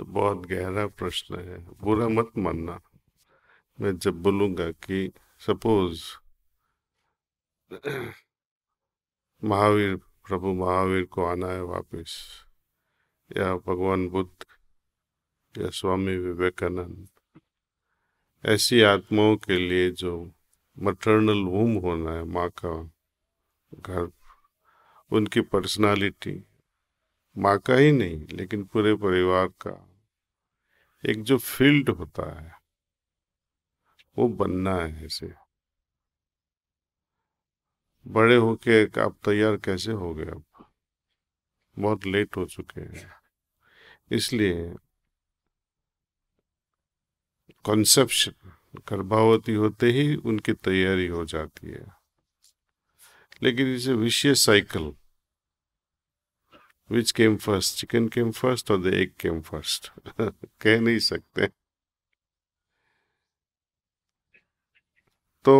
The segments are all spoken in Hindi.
तो बहुत गहरा प्रश्न है बुरा मत मानना मैं जब बोलूंगा कि सपोज महावीर प्रभु महावीर को आना है वापस या भगवान बुद्ध या स्वामी विवेकानंद ऐसी आत्माओं के लिए जो मटर्नल वूम होना है माँ का घर उनकी पर्सनालिटी माँ का ही नहीं लेकिन पूरे परिवार का एक जो फील्ड होता है वो बनना है इसे बड़े होके आप तैयार कैसे हो गए अब बहुत लेट हो चुके हैं इसलिए कॉन्सेप्शन गर्भावती होते ही उनकी तैयारी हो जाती है लेकिन इसे विशेष cycle which came first chicken came first और द एग केम फर्स्ट कह नहीं सकते तो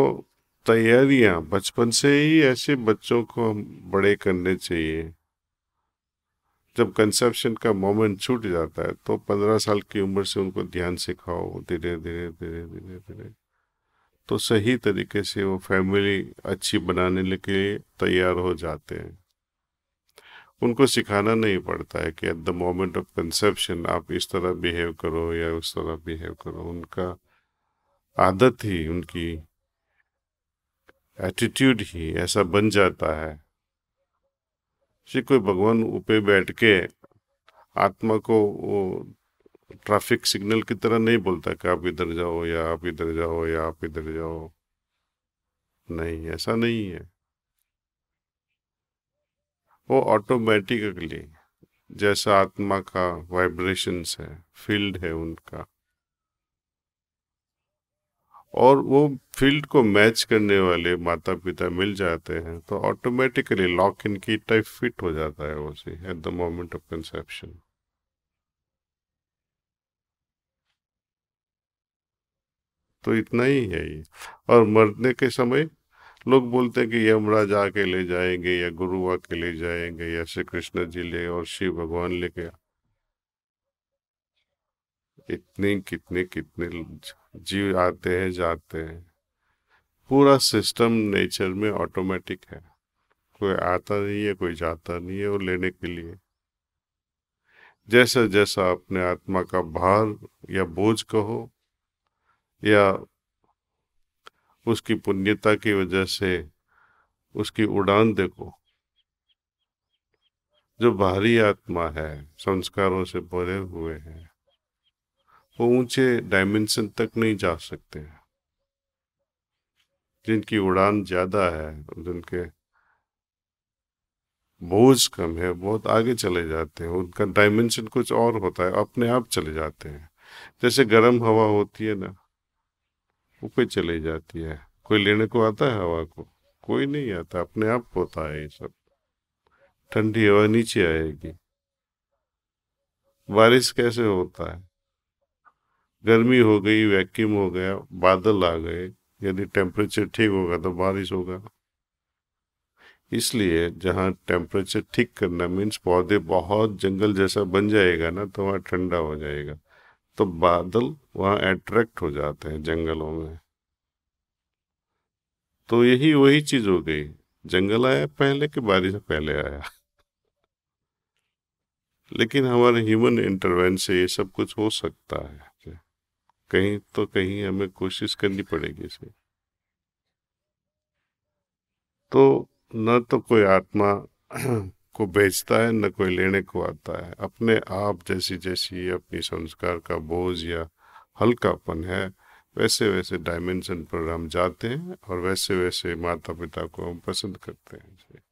तैयारियां बचपन से ही ऐसे बच्चों को हम बड़े करने चाहिए जब कंसेप्शन का मोमेंट छूट जाता है तो पंद्रह साल की उम्र से उनको ध्यान सिखाओ धीरे धीरे धीरे धीरे धीरे तो सही तरीके से वो फैमिली अच्छी बनाने के लिए तैयार हो जाते हैं उनको सिखाना नहीं पड़ता है कि at the moment of conception आप इस तरह बिहेव करो या उस तरह बिहेव करो उनका आदत ही उनकी एटीट्यूड ही ऐसा बन जाता है से कोई भगवान ऊपर बैठ के आत्मा को ट्रैफिक सिग्नल की तरह नहीं बोलता कि आप इधर जाओ या आप इधर जाओ या आप इधर जाओ नहीं ऐसा नहीं है वो ऑटोमेटिकली जैसा आत्मा का वाइब्रेशंस है फील्ड है उनका और वो फील्ड को मैच करने वाले माता पिता मिल जाते हैं तो ऑटोमेटिकली लॉक इन की टाइप फिट हो जाता है उसे at the moment of conception तो इतना ही है ये और मरने के समय लोग बोलते हैं कि यमराज आके ले जाएंगे या गुरु आके ले जाएंगे या श्री कृष्ण जी ले और शिव भगवान ले गया इतने कितने कितने जीव आते हैं जाते हैं पूरा सिस्टम नेचर में ऑटोमेटिक है कोई आता नहीं है कोई जाता नहीं है वो लेने के लिए जैसा जैसा अपने आत्मा का भार या बोझ कहो या उसकी पुण्यता की वजह से उसकी उड़ान देखो जो बाहरी आत्मा है संस्कारों से भरे हुए हैं वो ऊंचे डायमेंशन तक नहीं जा सकते हैं जिनकी उड़ान ज्यादा है जिनके बोझ कम है बहुत आगे चले जाते हैं उनका डायमेंशन कुछ और होता है अपने आप चले जाते हैं जैसे गर्म हवा होती है ना ऊपर चली जाती है कोई लेने को आता है हवा को कोई नहीं आता अपने आप होता है ये सब ठंडी हवा नीचे आएगी बारिश कैसे होता है गर्मी हो गई वैक्यूम हो गया बादल आ गए यदि टेम्परेचर ठीक होगा तो बारिश होगा इसलिए जहाँ टेम्परेचर ठीक करना मीन्स पौधे बहुत जंगल जैसा बन जाएगा ना तो वहाँ ठंडा हो जाएगा तो बादल वहाँ अट्रैक्ट हो जाते हैं जंगलों में तो यही वही चीज हो गई जंगल आया पहले कि बारिश पहले आया लेकिन हमारे ह्यूमन इंटरवेंस से ये सब कुछ हो सकता है कहीं तो कहीं हमें कोशिश करनी पड़ेगी इसे तो न तो कोई आत्मा को बेचता है न कोई लेने को आता है अपने आप जैसी जैसी अपनी संस्कार का बोझ या हल्कापन है वैसे वैसे डायमेंशन पर हम जाते हैं और वैसे वैसे माता पिता को हम पसंद करते हैं